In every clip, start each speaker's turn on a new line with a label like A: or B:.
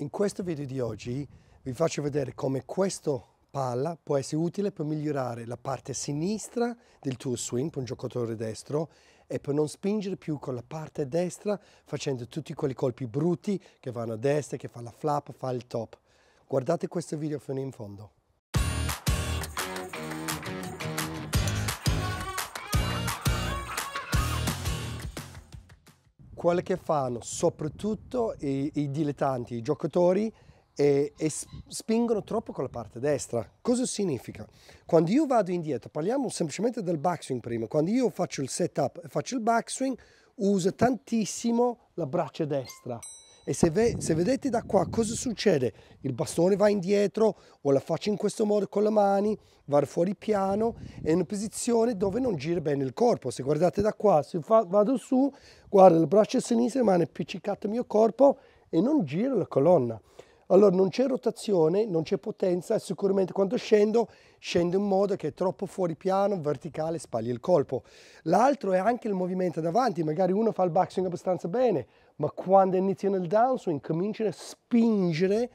A: In questo video di oggi vi faccio vedere come questa palla può essere utile per migliorare la parte sinistra del tuo swing per un giocatore destro e per non spingere più con la parte destra facendo tutti quei colpi brutti che vanno a destra, che fa la flap, fa il top. Guardate questo video fino in fondo. quello che fanno soprattutto i, i dilettanti, i giocatori, e, e, spingono troppo con la parte destra. Cosa significa? Quando io vado indietro, parliamo semplicemente del backswing prima, quando io faccio il setup e faccio il backswing, uso tantissimo la braccia destra e se, ve, se, vedete da qua cosa succede? Il bastone va indietro o la faccio in questo modo con le mani, va fuori piano, è una posizione dove non gira bene il corpo. Se guardate da qua, se fa, vado su, guarda il braccio sinistro rimane appiccicato al mio corpo e non gira la colonna. Allora non c'è rotazione, non c'è potenza e sicuramente quando scendo, scendo in modo che è troppo fuori piano, verticale, spagli il colpo. L'altro è anche il movimento davanti, magari uno fa il boxing abbastanza bene, ma quando iniziano il downswing cominciano a spingere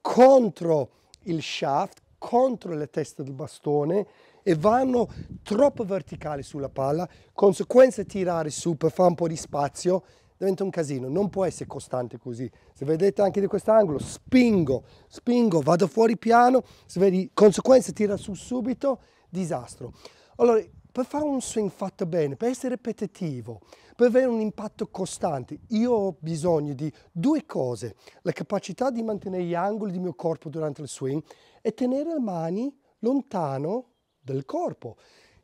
A: contro il shaft, contro la testa del bastone e vanno troppo verticali sulla palla, conseguenza tirare su per fare un po' di spazio diventa un casino, non può essere costante così. Se vedete anche di quest'angolo, spingo, spingo, vado fuori piano, se vedi, conseguenza tira su subito, disastro. Allora, per fare un swing fatto bene, per essere ripetitivo, per avere un impatto costante io ho bisogno di due cose, la capacità di mantenere gli angoli del mio corpo durante il swing e tenere le mani lontano dal corpo.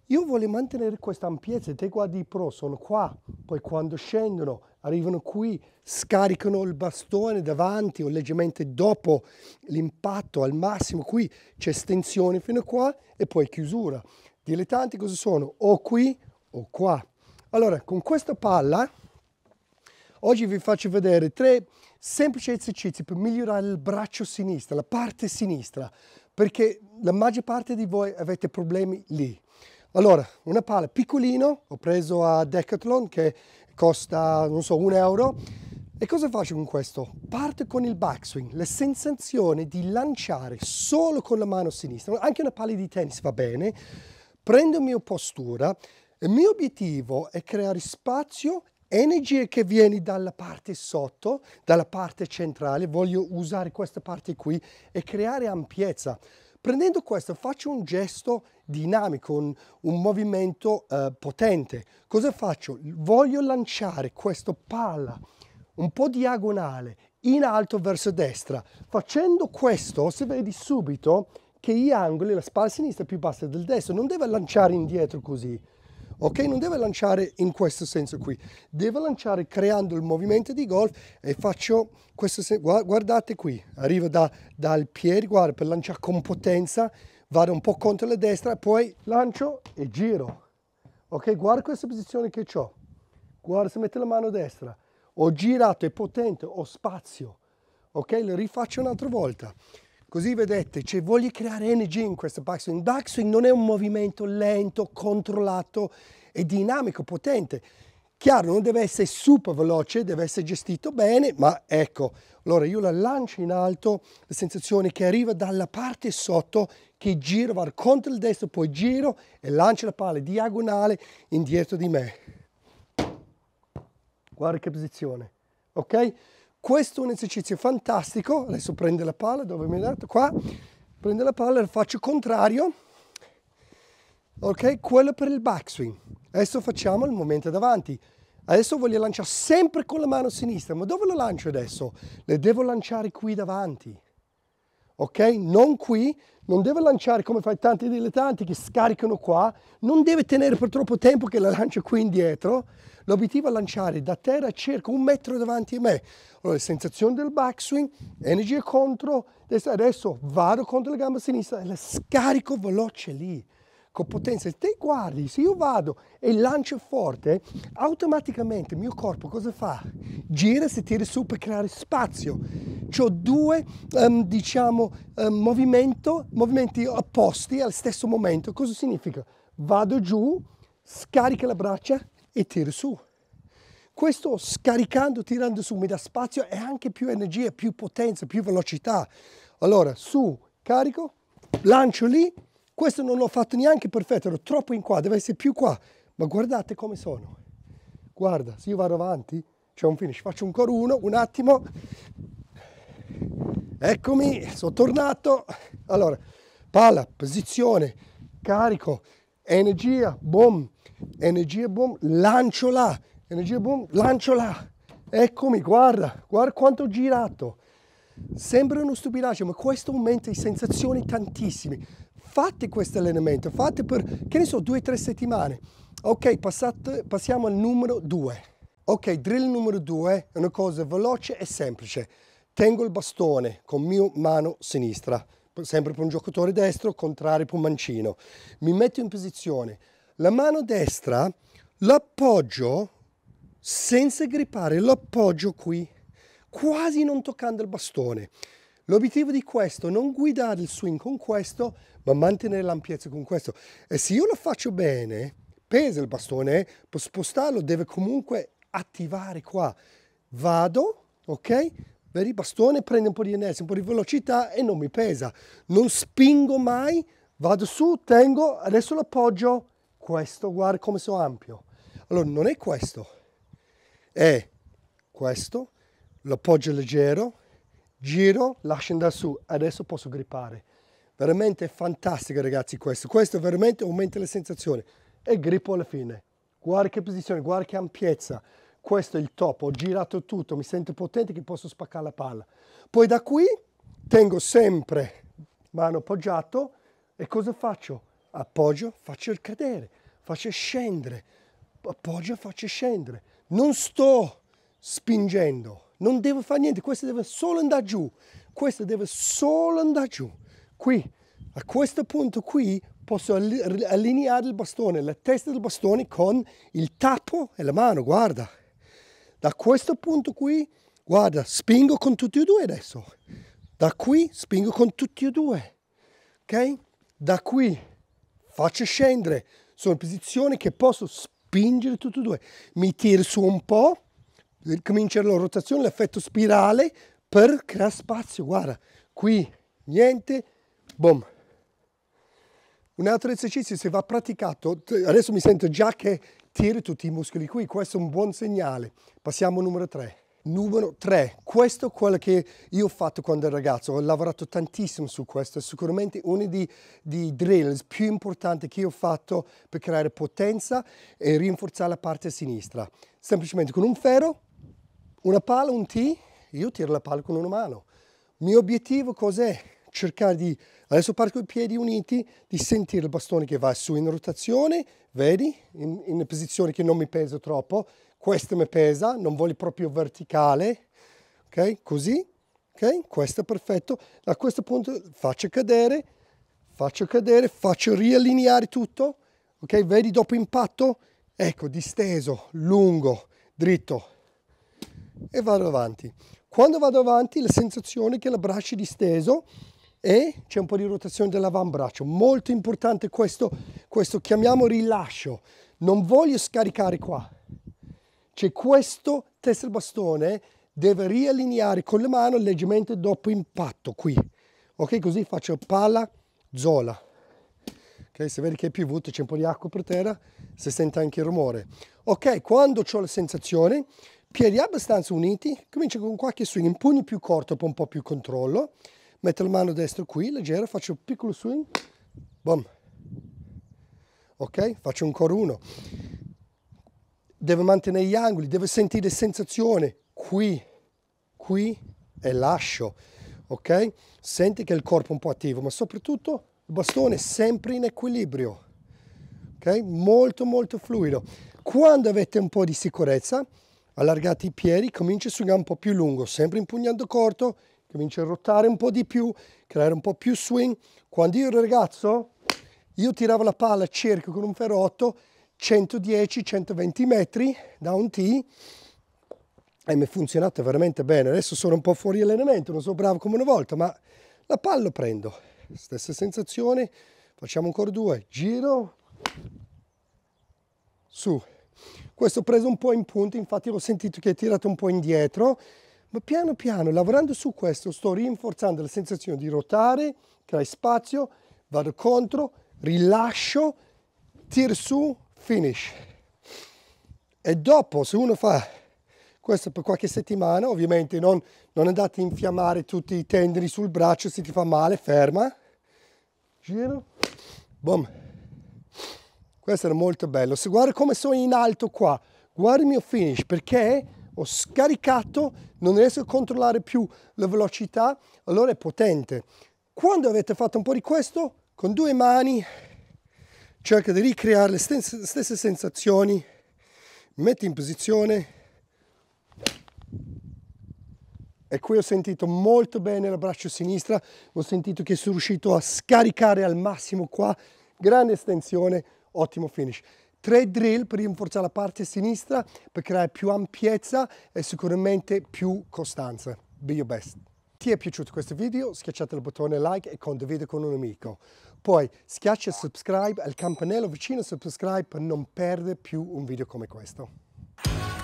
A: Io voglio mantenere questa ampiezza, te guardi i pro, sono qua, poi quando scendono, arrivano qui, scaricano il bastone davanti o leggermente dopo l'impatto al massimo, qui c'è estensione fino a qua e poi chiusura. Dilettanti cosa sono? O qui o qua. Allora, con questa palla oggi vi faccio vedere tre semplici esercizi per migliorare il braccio sinistro, la parte sinistra, perché la maggior parte di voi avete problemi lì. Allora, una palla piccolino, ho preso a Decathlon che costa, non so, un euro. E cosa faccio con questo? Parto con il backswing, la sensazione di lanciare solo con la mano sinistra, anche una palla di tennis va bene, prendo la mia postura, il mio obiettivo è creare spazio, energia che viene dalla parte sotto, dalla parte centrale, voglio usare questa parte qui e creare ampiezza. Prendendo questo faccio un gesto dinamico, un, un movimento eh, potente. Cosa faccio? Voglio lanciare questa palla un po' diagonale in alto verso destra. Facendo questo si vede subito che gli angoli, la spalla sinistra è più bassa del destro, non deve lanciare indietro così, ok? Non deve lanciare in questo senso qui, deve lanciare creando il movimento di golf e faccio questo senso, guardate qui, arrivo da, dal piede, guarda, per lanciare con potenza, vado un po' contro la destra, poi lancio e giro, ok? Guarda questa posizione che ho, guarda se metto la mano destra, ho girato, è potente, ho spazio, ok? Lo rifaccio un'altra volta. Così vedete, cioè voglio creare energia in questo backswing. Backswing non è un movimento lento, controllato e dinamico, potente. Chiaro, non deve essere super veloce, deve essere gestito bene, ma ecco, allora io la lancio in alto, la sensazione che arriva dalla parte sotto, che giro, vado contro il destro, poi giro e lancio la palla diagonale indietro di me. Guarda che posizione, ok? Questo è un esercizio fantastico, adesso prende la palla, dove mi ha dato? Qua, prende la palla, e faccio contrario, ok? Quello per il backswing. Adesso facciamo il momento davanti. Adesso voglio lanciare sempre con la mano sinistra, ma dove lo lancio adesso? Le devo lanciare qui davanti ok? Non qui, non deve lanciare come fai tanti dilettanti che scaricano qua, non deve tenere per troppo tempo che la lancio qui indietro. L'obiettivo è lanciare da terra circa un metro davanti a me. Allora, sensazione del backswing, energia contro, adesso vado contro la gamba sinistra e la scarico veloce lì con potenza, se te guardi, se io vado e lancio forte, automaticamente il mio corpo cosa fa? Gira e si tira su per creare spazio. Ho due, um, diciamo, um, movimento, movimenti opposti allo stesso momento. Cosa significa? Vado giù, scarica la braccia e tiro su. Questo scaricando, tirando su, mi dà spazio e anche più energia, più potenza, più velocità. Allora, su, carico, lancio lì, questo non l'ho fatto neanche perfetto, ero troppo in qua, deve essere più qua. Ma guardate come sono. Guarda, se io vado avanti, c'è un finish, faccio ancora uno, un attimo. Eccomi, sono tornato. Allora, palla, posizione, carico, energia, boom, energia, boom, lancio là, energia, boom, lancio là. Eccomi, guarda, guarda quanto ho girato. Sembra uno stupidaccio, ma questo aumenta le sensazioni tantissime fate questo allenamento, fate per, che ne so, due o tre settimane. Ok, passate, passiamo al numero due. Ok, drill numero due è una cosa veloce e semplice. Tengo il bastone con mia mano sinistra, sempre per un giocatore destro, contrario per un mancino. Mi metto in posizione. La mano destra l'appoggio senza grippare, l'appoggio qui, quasi non toccando il bastone. L'obiettivo di questo è non guidare il swing con questo, ma mantenere l'ampiezza con questo. E se io lo faccio bene, pesa il bastone, per spostarlo deve comunque attivare qua. Vado, ok? Vedi, il bastone prende un po' di inerzia, un po' di velocità e non mi pesa. Non spingo mai, vado su, tengo, adesso lo appoggio. Questo, guarda come sono ampio. Allora, non è questo, è questo, l'appoggio leggero, giro, lascio andare su, adesso posso grippare. Veramente fantastico ragazzi questo, questo veramente aumenta le sensazioni. E grippo alla fine. Guarda che posizione, guarda che ampiezza. Questo è il top, ho girato tutto, mi sento potente che posso spaccare la palla. Poi da qui tengo sempre mano poggiato e cosa faccio? Appoggio, faccio il cadere, faccio scendere, appoggio, faccio scendere. Non sto spingendo, non deve fare niente, questo deve solo andare giù, questo deve solo andare giù. Qui, a questo punto qui, posso allineare il bastone, la testa del bastone con il tappo e la mano, guarda. Da questo punto qui, guarda, spingo con tutti e due adesso. Da qui spingo con tutti e due, ok? Da qui faccio scendere, sono in posizione che posso spingere tutti e due. Mi tiro su un po', cominciano la rotazione, l'effetto spirale per creare spazio. Guarda, qui niente, boom. Un altro esercizio, se va praticato, adesso mi sento già che tiro tutti i muscoli qui, questo è un buon segnale. Passiamo al numero 3. Numero 3, questo è quello che io ho fatto quando ero ragazzo, ho lavorato tantissimo su questo, è sicuramente uno dei, dei drills più importanti che io ho fatto per creare potenza e rinforzare la parte sinistra. Semplicemente con un ferro una palla, un tee, io tiro la palla con una mano. Il mio obiettivo cos'è? Cercare di, adesso parto i piedi uniti, di sentire il bastone che va su in rotazione, vedi, in, in posizione che non mi pesa troppo, questa mi pesa, non voglio proprio verticale, ok? Così, ok? Questo è perfetto. A questo punto faccio cadere, faccio cadere, faccio riallineare tutto, ok? Vedi dopo impatto? Ecco, disteso, lungo, dritto, e vado avanti. Quando vado avanti la sensazione è che il braccio è disteso e c'è un po' di rotazione dell'avambraccio. Molto importante questo, questo chiamiamo rilascio. Non voglio scaricare qua. C'è questo testa del bastone deve riallineare con le mani leggermente dopo impatto qui. Ok, così faccio palla, zola. Ok, se vedi che è piovuto, c'è un po' di acqua per terra, si sente anche il rumore. Ok, quando ho la sensazione, Piedi abbastanza uniti, comincio con qualche swing, un pugno più corto per un po' più controllo, metto la mano destra qui, leggero, faccio un piccolo swing, boom. Ok? Faccio ancora uno. Devo mantenere gli angoli, devo sentire sensazione qui, qui e lascio. Ok? Senti che il corpo è un po' attivo, ma soprattutto il bastone sempre in equilibrio. Ok? Molto molto fluido. Quando avete un po' di sicurezza, allargati i piedi, comincia a sugare un po' più lungo, sempre impugnando corto, comincia a rotare un po' di più, creare un po' più swing. Quando io ero ragazzo, io tiravo la palla a con un ferrotto 110-120 metri da un tee e mi è funzionato veramente bene. Adesso sono un po' fuori allenamento, non sono bravo come una volta, ma la palla lo prendo. Stessa sensazione, facciamo ancora due, giro, su. Questo ho preso un po' in punto, infatti ho sentito che è tirato un po' indietro, ma piano piano, lavorando su questo, sto rinforzando la sensazione di ruotare, creare spazio, vado contro, rilascio, tir su, finish. E dopo, se uno fa questo per qualche settimana, ovviamente non, non andate a infiammare tutti i tendini sul braccio, se ti fa male, ferma, giro, boom. Questo era molto bello. Se guarda come sono in alto qua, guarda il mio finish perché ho scaricato, non riesco a controllare più la velocità, allora è potente. Quando avete fatto un po' di questo, con due mani cerca di ricreare le stesse, stesse sensazioni, metti in posizione e qui ho sentito molto bene la braccia sinistra, ho sentito che sono riuscito a scaricare al massimo qua, grande estensione, ottimo finish. 3 drill per rinforzare la parte sinistra per creare più ampiezza e sicuramente più costanza. Be your best. Ti è piaciuto questo video? Schiacciate il bottone like e condividi con un amico. Poi schiaccia subscribe al campanello vicino subscribe per non perdere più un video come questo.